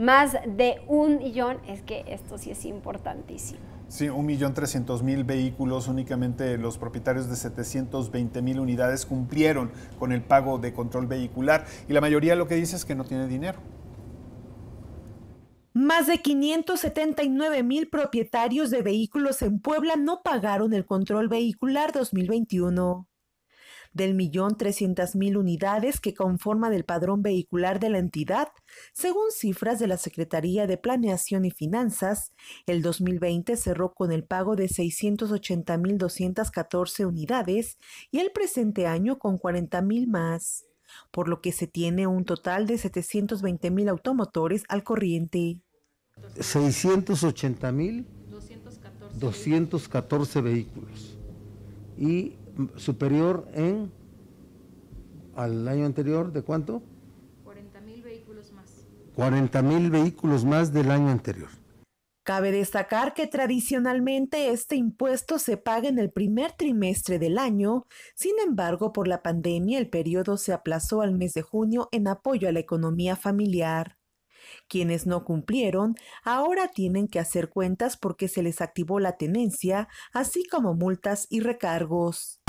más de un millón, es que esto sí es importantísimo. Sí, un millón trescientos mil vehículos, únicamente los propietarios de mil unidades cumplieron con el pago de control vehicular y la mayoría lo que dice es que no tiene dinero. Más de 579 mil propietarios de vehículos en Puebla no pagaron el control vehicular 2021 del millón trescientas mil unidades que conforman el padrón vehicular de la entidad, según cifras de la Secretaría de Planeación y Finanzas, el 2020 cerró con el pago de mil 680.214 unidades y el presente año con mil más, por lo que se tiene un total de mil automotores al corriente. 680.000 214 vehículos y superior en al año anterior de cuánto? 40 mil vehículos más. 40 mil vehículos más del año anterior. Cabe destacar que tradicionalmente este impuesto se paga en el primer trimestre del año, sin embargo por la pandemia el periodo se aplazó al mes de junio en apoyo a la economía familiar. Quienes no cumplieron ahora tienen que hacer cuentas porque se les activó la tenencia, así como multas y recargos.